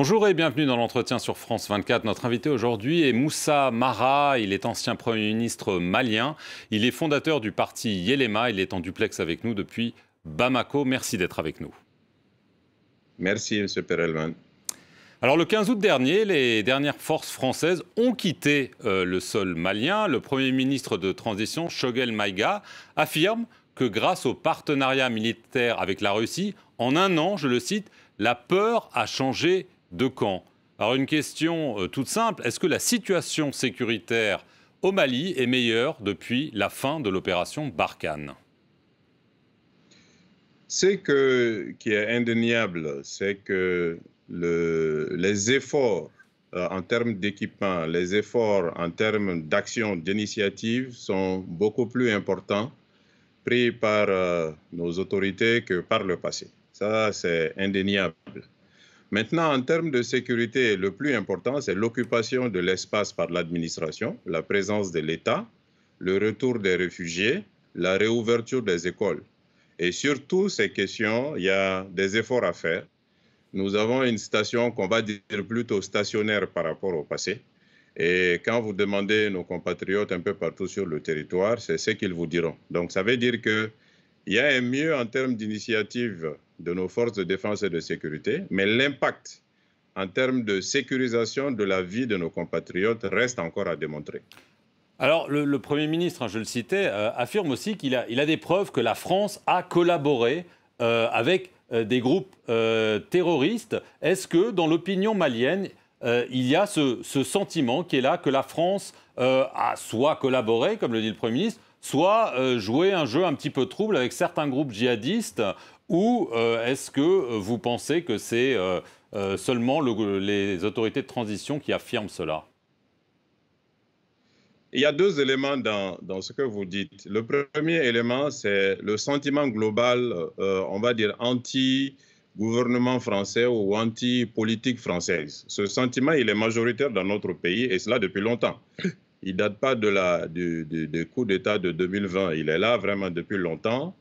Bonjour et bienvenue dans l'entretien sur France 24. Notre invité aujourd'hui est Moussa Mara. Il est ancien Premier ministre malien. Il est fondateur du parti Yelema. Il est en duplex avec nous depuis Bamako. Merci d'être avec nous. Merci, M. Perelman. Alors le 15 août dernier, les dernières forces françaises ont quitté euh, le sol malien. Le Premier ministre de transition, Shogel Maïga, affirme que grâce au partenariat militaire avec la Russie, en un an, je le cite, la peur a changé de quand Alors une question euh, toute simple, est-ce que la situation sécuritaire au Mali est meilleure depuis la fin de l'opération Barkhane Ce qui est indéniable, c'est que les efforts euh, en termes d'équipement, les efforts en termes d'action, d'initiative sont beaucoup plus importants pris par euh, nos autorités que par le passé. Ça, c'est indéniable. Maintenant, en termes de sécurité, le plus important, c'est l'occupation de l'espace par l'administration, la présence de l'État, le retour des réfugiés, la réouverture des écoles. Et sur toutes ces questions, il y a des efforts à faire. Nous avons une station qu'on va dire plutôt stationnaire par rapport au passé. Et quand vous demandez nos compatriotes un peu partout sur le territoire, c'est ce qu'ils vous diront. Donc ça veut dire qu'il y a un mieux en termes d'initiatives de nos forces de défense et de sécurité, mais l'impact en termes de sécurisation de la vie de nos compatriotes reste encore à démontrer. Alors, le, Premier ministre, hein, je le citais, euh, affirme aussi qu'il a, a, des preuves que la France a collaboré euh, avec euh, des groupes terroristes. Est-ce que dans l'opinion malienne, il y a ce, sentiment qui est là que la France a soit collaboré, comme le dit le Premier ministre, soit euh, jouer un jeu un petit peu trouble avec certains groupes djihadistes ou euh, est-ce que euh, vous pensez que c'est seulement les autorités de transition qui affirment cela Il y a deux éléments dans, ce que vous dites. Le premier élément, c'est le sentiment global, on va dire, anti gouvernement français ou anti-politique française. Ce sentiment, il est majoritaire dans notre pays et cela depuis longtemps. Il ne date pas de la, du, coup d'État de 2020. Il est là vraiment depuis longtemps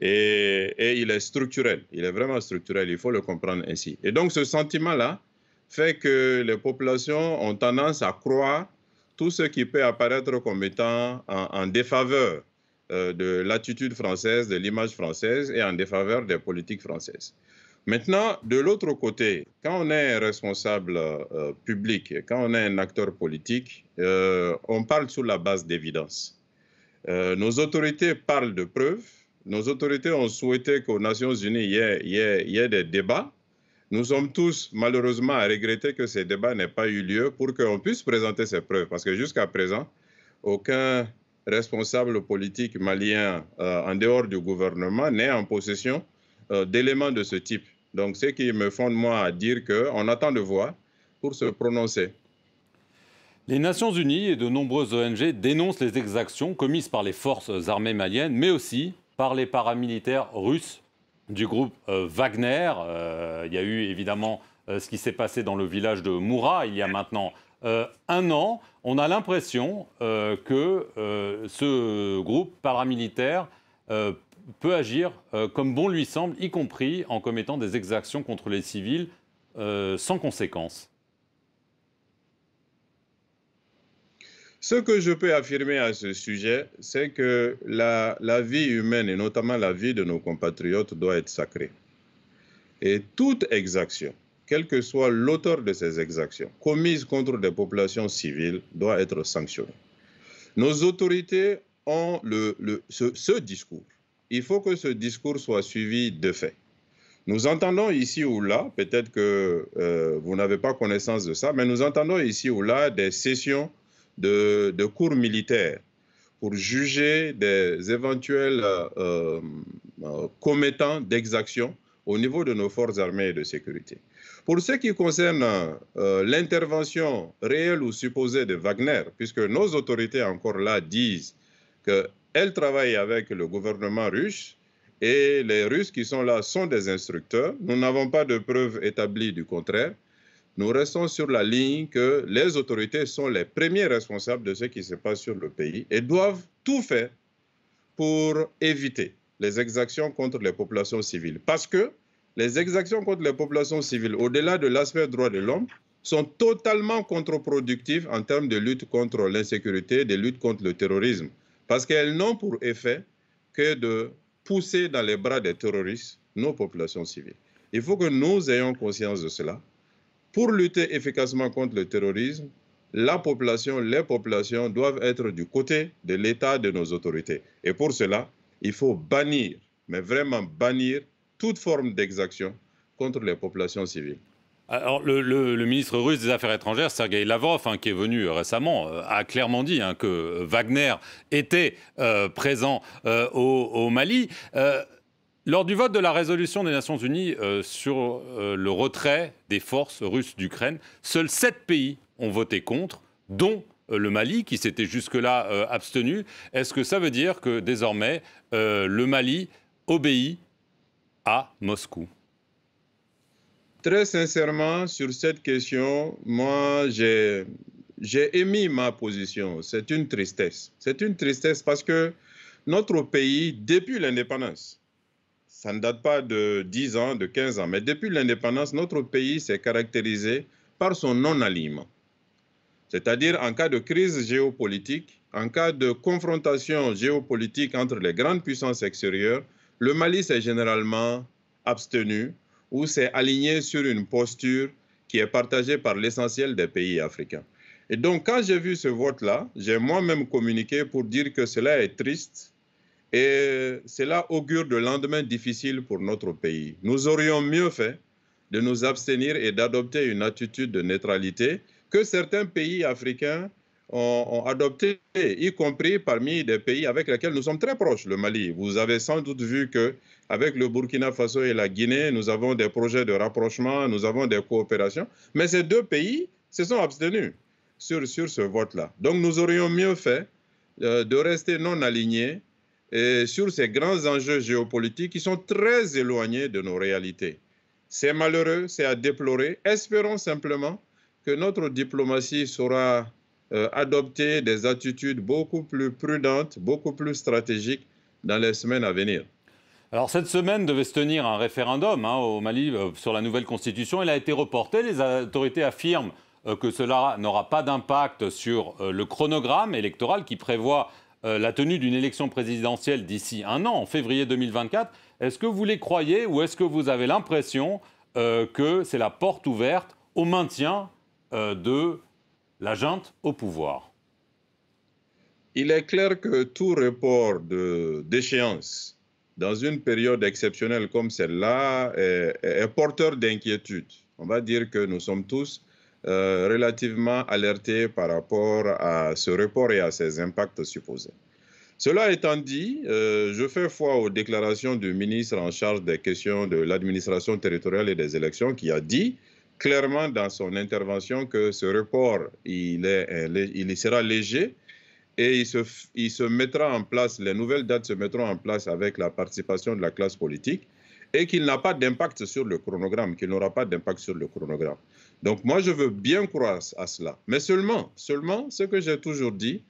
et, et, il est structurel. Il est vraiment structurel. Il faut le comprendre ainsi. Et donc ce sentiment-là fait que les populations ont tendance à croire tout ce qui peut apparaître comme étant en, défaveur euh, de l'attitude française, de l'image française et en défaveur des politiques françaises. Maintenant, de l'autre côté, quand on est responsable euh, public, quand on est un acteur politique, euh, on parle sur la base d'évidence. Euh, nos autorités parlent de preuves. Nos autorités ont souhaité qu'aux Nations Unies, il y ait, des débats. Nous sommes tous malheureusement à regretter que ces débats n'aient pas eu lieu pour qu'on puisse présenter ces preuves. Parce que jusqu'à présent, aucun responsable politique malien en dehors du gouvernement n'est en possession d'éléments de ce type. Donc, ce qui me fonde, moi, à dire qu'on attend de voir pour se prononcer. Les Nations Unies et de nombreuses ONG dénoncent les exactions commises par les forces armées maliennes, mais aussi par les paramilitaires russes du groupe euh, Wagner. Euh, il y a eu évidemment euh, ce qui s'est passé dans le village de Moura il y a maintenant un an. On a l'impression que ce groupe paramilitaire peut agir euh, comme bon lui semble, y compris en commettant des exactions contre les civils euh, sans conséquence Ce que je peux affirmer à ce sujet, c'est que la, vie humaine, et notamment la vie de nos compatriotes, doit être sacrée. Et toute exaction, quel que soit l'auteur de ces exactions, commise contre des populations civiles, doit être sanctionnée. Nos autorités ont ce, ce discours il faut que ce discours soit suivi de faits. Nous entendons ici ou là, peut-être que euh, vous n'avez pas connaissance de ça, mais nous entendons ici ou là des sessions de, de cours militaires pour juger des éventuels euh, euh, commettants d'exactions au niveau de nos forces armées et de sécurité. Pour ce qui concerne l'intervention réelle ou supposée de Wagner, puisque nos autorités encore là disent que elle travaille avec le gouvernement russe et les Russes qui sont là sont des instructeurs. Nous n'avons pas de preuves établies du contraire. Nous restons sur la ligne que les autorités sont les premiers responsables de ce qui se passe sur le pays et doivent tout faire pour éviter les exactions contre les populations civiles. Parce que les exactions contre les populations civiles, au-delà de l'aspect droit de l'homme, sont totalement contre-productives en termes de lutte contre l'insécurité, de lutte contre le terrorisme parce qu'elles n'ont pour effet que de pousser dans les bras des terroristes nos populations civiles. Il faut que nous ayons conscience de cela. Pour lutter efficacement contre le terrorisme, la population, les populations doivent être du côté de l'État, de nos autorités. Et pour cela, il faut bannir, mais vraiment bannir, toute forme d'exaction contre les populations civiles le, ministre russe des Affaires étrangères, Sergei Lavrov, hein, qui est venu euh, récemment, euh, a clairement dit hein, que euh, Wagner était présent au, Mali. lors du vote de la résolution des Nations Unies sur le retrait des forces russes d'Ukraine, seuls sept pays ont voté contre, dont le Mali, qui s'était jusque-là abstenu. Est-ce que ça veut dire que désormais, le Mali obéit à Moscou Très sincèrement, sur cette question, moi, j'ai émis ma position. C'est une tristesse. C'est une tristesse parce que notre pays, depuis l'indépendance, ça ne date pas de 10 ans, de 15 ans, mais depuis l'indépendance, notre pays s'est caractérisé par son non-alignement. C'est-à-dire en cas de crise géopolitique, en cas de confrontation géopolitique entre les grandes puissances extérieures, le Mali s'est généralement abstenu où c'est aligné sur une posture qui est partagée par l'essentiel des pays africains. Et donc, quand j'ai vu ce vote-là, j'ai moi-même communiqué pour dire que cela est triste et cela augure de lendemain difficile pour notre pays. Nous aurions mieux fait de nous abstenir et d'adopter une attitude de neutralité que certains pays africains ont, adopté, y compris parmi des pays avec lesquels nous sommes très proches, le Mali. Vous avez sans doute vu que avec le Burkina Faso et la Guinée, nous avons des projets de rapprochement, nous avons des coopérations, mais ces deux pays se sont abstenus sur, sur ce vote-là. Donc nous aurions mieux fait euh, de rester non alignés sur ces grands enjeux géopolitiques qui sont très éloignés de nos réalités. C'est malheureux, c'est à déplorer. Espérons simplement que notre diplomatie sera... Euh, adopter des attitudes beaucoup plus prudentes, beaucoup plus stratégiques dans les semaines à venir. Alors cette semaine devait se tenir un référendum hein, au Mali euh, sur la nouvelle constitution. Elle a été reportée. Les autorités affirment euh, que cela n'aura pas d'impact sur le chronogramme électoral qui prévoit la tenue d'une élection présidentielle d'ici un an, en février 2024. Est-ce que vous les croyez ou est-ce que vous avez l'impression que c'est la porte ouverte au maintien de la au pouvoir. Il est clair que tout report d'échéance dans une période exceptionnelle comme celle-là est, porteur d'inquiétude. On va dire que nous sommes tous euh, relativement alertés par rapport à ce report et à ses impacts supposés. Cela étant dit, euh, je fais foi aux déclarations du ministre en charge des questions de l'administration territoriale et des élections qui a dit clairement dans son intervention que ce report, il, est, euh, il sera léger et il se, il se mettra en place, les nouvelles dates se mettront en place avec la participation de la classe politique et qu'il n'a pas d'impact sur le chronogramme, qu'il n'aura pas d'impact sur le chronogramme. Donc moi, je veux bien croire à cela. Mais seulement, seulement, ce que j'ai toujours dit,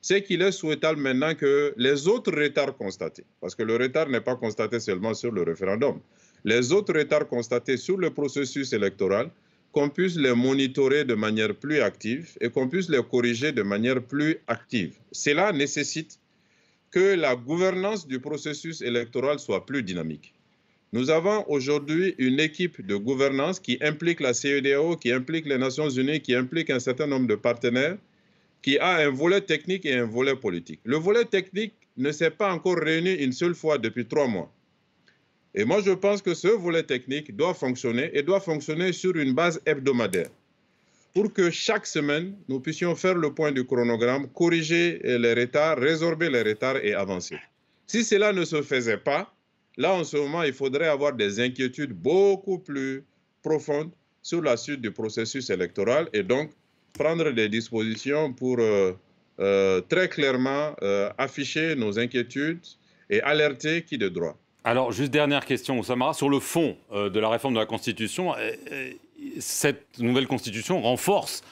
c'est qu'il est souhaitable maintenant que les autres retards constatés, parce que le retard n'est pas constaté seulement sur le référendum, les autres retards constatés sur le processus électoral qu'on puisse les monitorer de manière plus active et qu'on puisse les corriger de manière plus active. Cela nécessite que la gouvernance du processus électoral soit plus dynamique. Nous avons aujourd'hui une équipe de gouvernance qui implique la CEDAO, qui implique les Nations Unies, qui implique un certain nombre de partenaires, qui a un volet technique et un volet politique. Le volet technique ne s'est pas encore réuni une seule fois depuis trois mois. Et moi, je pense que ce volet technique doit fonctionner et doit fonctionner sur une base hebdomadaire pour que chaque semaine, nous puissions faire le point du chronogramme, corriger les retards, résorber les retards et avancer. Si cela ne se faisait pas, là, en ce moment, il faudrait avoir des inquiétudes beaucoup plus profondes sur la suite du processus électoral et donc prendre des dispositions pour euh, euh, très clairement euh, afficher nos inquiétudes et alerter qui de droit. Alors, juste dernière question, Samara, sur le fond euh, de la réforme de la Constitution. Euh, euh, cette nouvelle Constitution renforce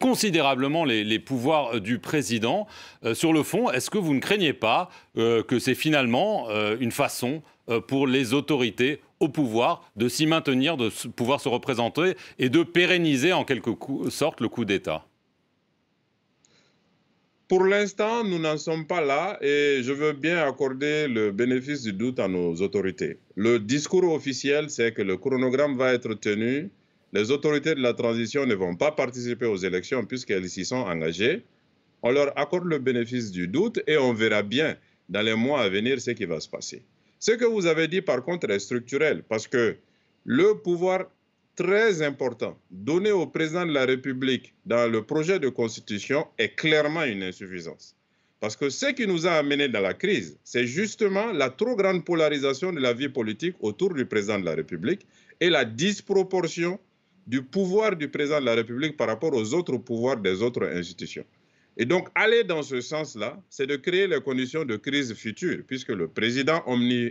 considérablement les, pouvoirs du président. sur le fond, est-ce que vous ne craignez pas que c'est finalement une façon pour les autorités au pouvoir de s'y maintenir, de pouvoir se représenter et de pérenniser en quelque sorte le coup d'État pour l'instant, nous n'en sommes pas là et je veux bien accorder le bénéfice du doute à nos autorités. Le discours officiel, c'est que le chronogramme va être tenu. Les autorités de la transition ne vont pas participer aux élections puisqu'elles s'y sont engagées. On leur accorde le bénéfice du doute et on verra bien dans les mois à venir ce qui va se passer. Ce que vous avez dit, par contre, est structurel parce que le pouvoir très important donné au président de la République dans le projet de constitution est clairement une insuffisance. Parce que ce qui nous a amenés dans la crise, c'est justement la trop grande polarisation de la vie politique autour du président de la République et la disproportion du pouvoir du président de la République par rapport aux autres pouvoirs des autres institutions. Et donc, aller dans ce sens-là, c'est de créer les conditions de crise future, puisque le président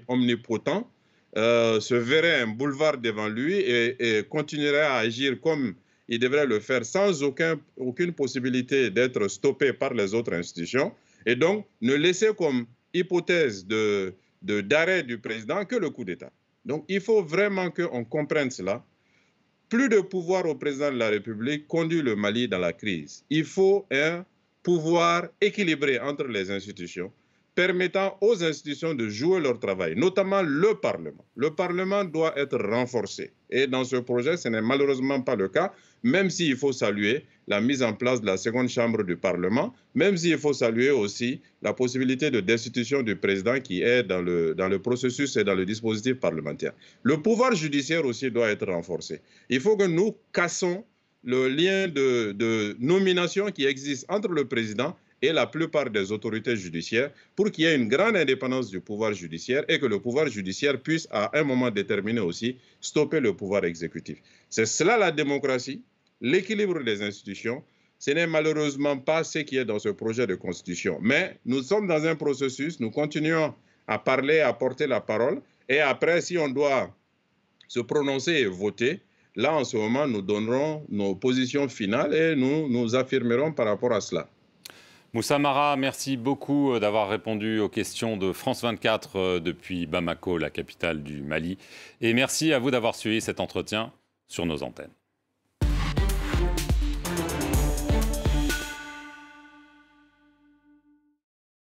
omnipotent se euh, verrait un boulevard devant lui et, continuerait à agir comme il devrait le faire sans aucune possibilité d'être stoppé par les autres institutions. Et donc, ne laisser comme hypothèse de, d'arrêt du président que le coup d'État. Donc, il faut vraiment qu'on comprenne cela. Plus de pouvoir au président de la République conduit le Mali dans la crise. Il faut un pouvoir équilibré entre les institutions permettant aux institutions de jouer leur travail, notamment le Parlement. Le Parlement doit être renforcé. Et dans ce projet, ce n'est malheureusement pas le cas, même s'il faut saluer la mise en place de la seconde chambre du Parlement, même s'il faut saluer aussi la possibilité de destitution du président qui est dans le, dans le processus et dans le dispositif parlementaire. Le pouvoir judiciaire aussi doit être renforcé. Il faut que nous cassons le lien de, de nomination qui existe entre le président et la plupart des autorités judiciaires pour qu'il y ait une grande indépendance du pouvoir judiciaire et que le pouvoir judiciaire puisse à un moment déterminé aussi stopper le pouvoir exécutif. C'est cela la démocratie, l'équilibre des institutions. Ce n'est malheureusement pas ce qui est dans ce projet de constitution. Mais nous sommes dans un processus, nous continuons à parler, à porter la parole. Et après, si on doit se prononcer et voter, là, en ce moment, nous donnerons nos positions finales et nous nous affirmerons par rapport à cela. Moussa Mara, merci beaucoup euh, d'avoir répondu aux questions de France 24 euh, depuis Bamako, la capitale du Mali. Et merci à vous d'avoir suivi cet entretien sur nos antennes.